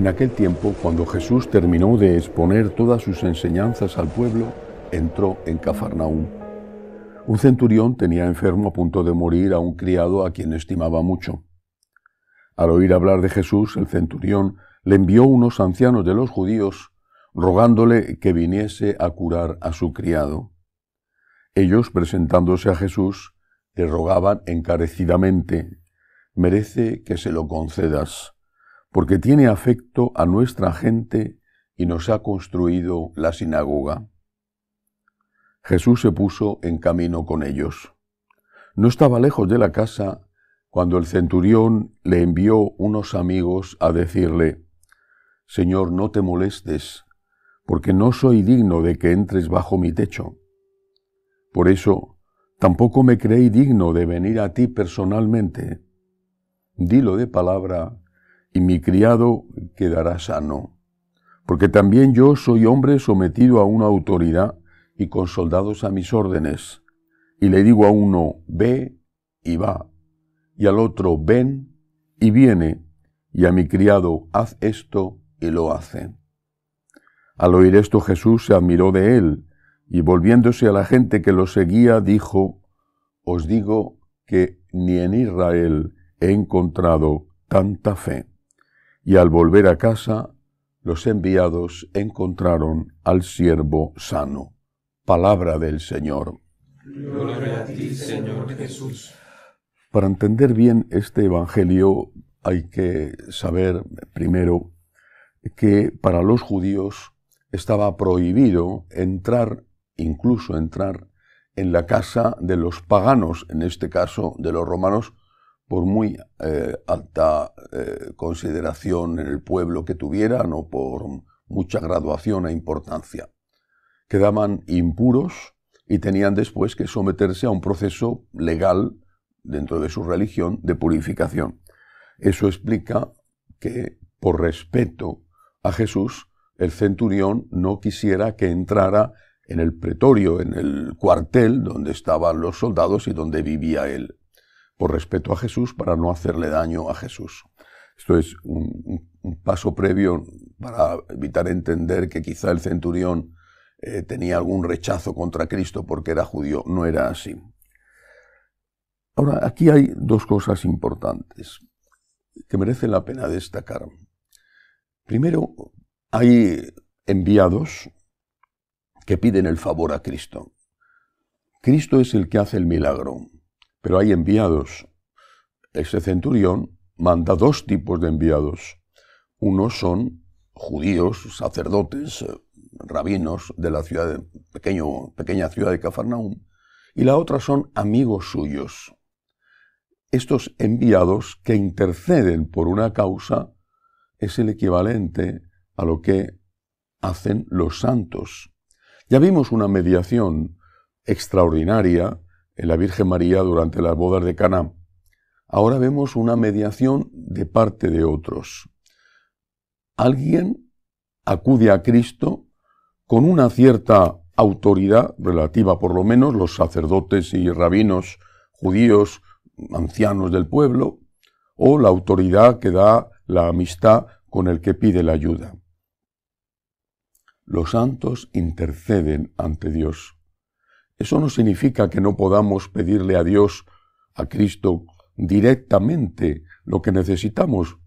En aquel tiempo, cuando Jesús terminó de exponer todas sus enseñanzas al pueblo, entró en Cafarnaúm. Un centurión tenía enfermo a punto de morir a un criado a quien estimaba mucho. Al oír hablar de Jesús, el centurión le envió unos ancianos de los judíos rogándole que viniese a curar a su criado. Ellos, presentándose a Jesús, le rogaban encarecidamente, merece que se lo concedas porque tiene afecto a nuestra gente y nos ha construido la sinagoga. Jesús se puso en camino con ellos. No estaba lejos de la casa cuando el centurión le envió unos amigos a decirle, Señor, no te molestes, porque no soy digno de que entres bajo mi techo. Por eso, tampoco me creí digno de venir a ti personalmente. Dilo de palabra y mi criado quedará sano. Porque también yo soy hombre sometido a una autoridad y con soldados a mis órdenes. Y le digo a uno, ve y va, y al otro, ven y viene, y a mi criado, haz esto y lo hace. Al oír esto Jesús se admiró de él, y volviéndose a la gente que lo seguía, dijo, Os digo que ni en Israel he encontrado tanta fe. Y al volver a casa, los enviados encontraron al siervo sano. Palabra del Señor. Gloria a ti, Señor Jesús. Para entender bien este Evangelio hay que saber primero que para los judíos estaba prohibido entrar, incluso entrar, en la casa de los paganos, en este caso de los romanos, por muy eh, alta eh, consideración en el pueblo que tuvieran o por mucha graduación e importancia. Quedaban impuros y tenían después que someterse a un proceso legal dentro de su religión de purificación. Eso explica que, por respeto a Jesús, el centurión no quisiera que entrara en el pretorio, en el cuartel donde estaban los soldados y donde vivía él por respeto a Jesús para no hacerle daño a Jesús. Esto es un, paso previo para evitar entender que quizá el centurión eh, tenía algún rechazo contra Cristo porque era judío. No era así. Ahora, aquí hay dos cosas importantes que merecen la pena destacar. Primero, hay enviados que piden el favor a Cristo. Cristo es el que hace el milagro pero hay enviados. Ese centurión manda dos tipos de enviados. Unos son judíos, sacerdotes, eh, rabinos de la ciudad de, pequeño, pequeña ciudad de Cafarnaum, y la otra son amigos suyos. Estos enviados que interceden por una causa es el equivalente a lo que hacen los santos. Ya vimos una mediación extraordinaria en la Virgen María durante las bodas de Caná. Ahora vemos una mediación de parte de otros. Alguien acude a Cristo con una cierta autoridad relativa, por lo menos los sacerdotes y rabinos judíos, ancianos del pueblo, o la autoridad que da la amistad con el que pide la ayuda. Los santos interceden ante Dios. Eso no significa que no podamos pedirle a Dios, a Cristo, directamente lo que necesitamos.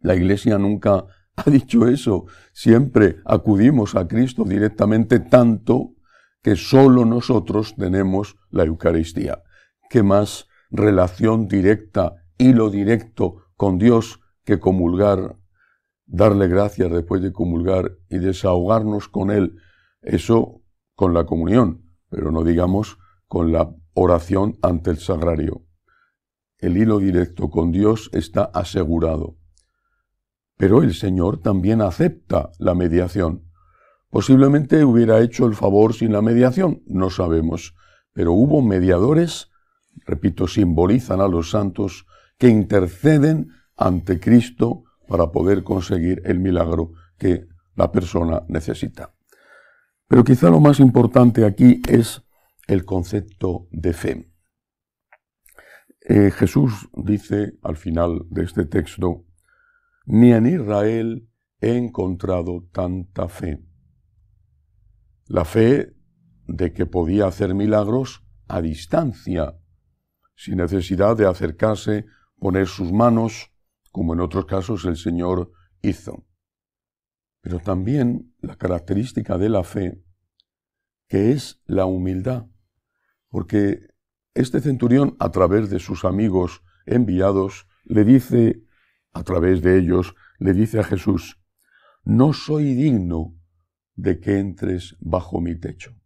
La Iglesia nunca ha dicho eso. Siempre acudimos a Cristo directamente tanto que solo nosotros tenemos la Eucaristía. ¿Qué más relación directa, y lo directo con Dios que comulgar, darle gracias después de comulgar y desahogarnos con Él? Eso con la comunión pero no digamos con la oración ante el sagrario. El hilo directo con Dios está asegurado. Pero el Señor también acepta la mediación. Posiblemente hubiera hecho el favor sin la mediación, no sabemos, pero hubo mediadores, repito, simbolizan a los santos, que interceden ante Cristo para poder conseguir el milagro que la persona necesita. Pero quizá lo más importante aquí es el concepto de fe. Eh, Jesús dice al final de este texto, ni en Israel he encontrado tanta fe. La fe de que podía hacer milagros a distancia, sin necesidad de acercarse, poner sus manos, como en otros casos el Señor hizo pero también la característica de la fe, que es la humildad, porque este centurión a través de sus amigos enviados le dice, a través de ellos, le dice a Jesús, no soy digno de que entres bajo mi techo.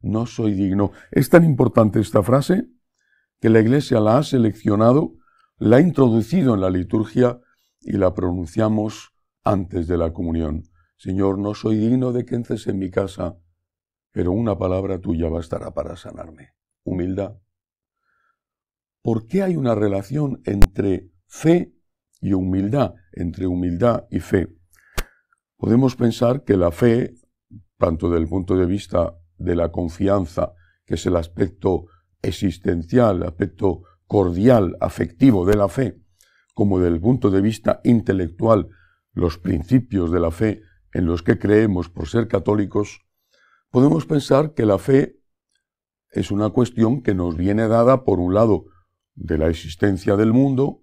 No soy digno. Es tan importante esta frase que la Iglesia la ha seleccionado, la ha introducido en la liturgia y la pronunciamos antes de la comunión. Señor, no soy digno de que entres en mi casa, pero una palabra tuya bastará para sanarme. Humildad. ¿Por qué hay una relación entre fe y humildad, entre humildad y fe? Podemos pensar que la fe, tanto desde el punto de vista de la confianza, que es el aspecto existencial, el aspecto cordial, afectivo de la fe, como desde el punto de vista intelectual, los principios de la fe en los que creemos por ser católicos, podemos pensar que la fe es una cuestión que nos viene dada, por un lado, de la existencia del mundo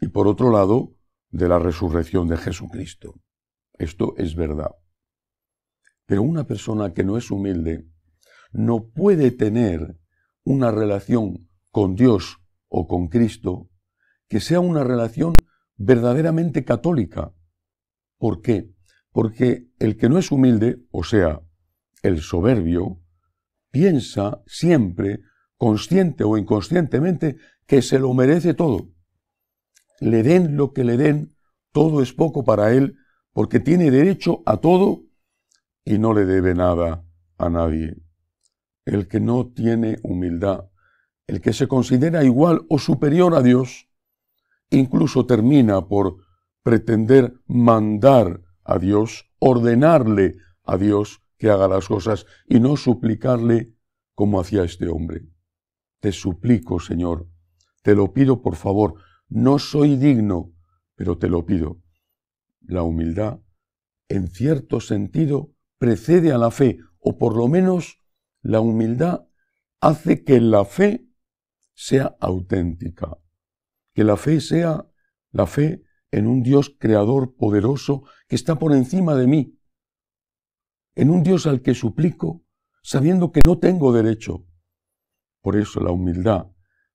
y, por otro lado, de la resurrección de Jesucristo. Esto es verdad. Pero una persona que no es humilde no puede tener una relación con Dios o con Cristo que sea una relación verdaderamente católica, ¿Por qué? Porque el que no es humilde, o sea, el soberbio, piensa siempre, consciente o inconscientemente, que se lo merece todo. Le den lo que le den, todo es poco para él, porque tiene derecho a todo y no le debe nada a nadie. El que no tiene humildad, el que se considera igual o superior a Dios, incluso termina por pretender mandar a Dios, ordenarle a Dios que haga las cosas y no suplicarle como hacía este hombre. Te suplico, Señor, te lo pido por favor, no soy digno, pero te lo pido. La humildad, en cierto sentido, precede a la fe, o por lo menos la humildad hace que la fe sea auténtica, que la fe sea la fe en un Dios creador poderoso que está por encima de mí, en un Dios al que suplico sabiendo que no tengo derecho. Por eso la humildad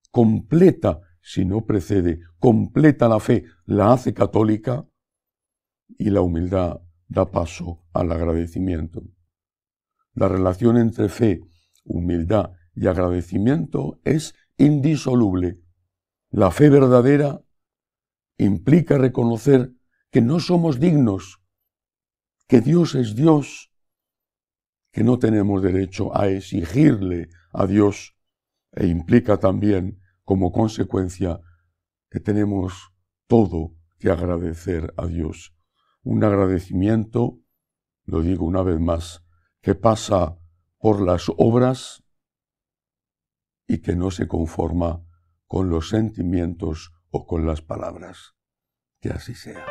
completa, si no precede, completa la fe, la hace católica y la humildad da paso al agradecimiento. La relación entre fe, humildad y agradecimiento es indisoluble. La fe verdadera implica reconocer que no somos dignos, que Dios es Dios, que no tenemos derecho a exigirle a Dios e implica también como consecuencia que tenemos todo que agradecer a Dios. Un agradecimiento, lo digo una vez más, que pasa por las obras y que no se conforma con los sentimientos o con las palabras. Que así sea.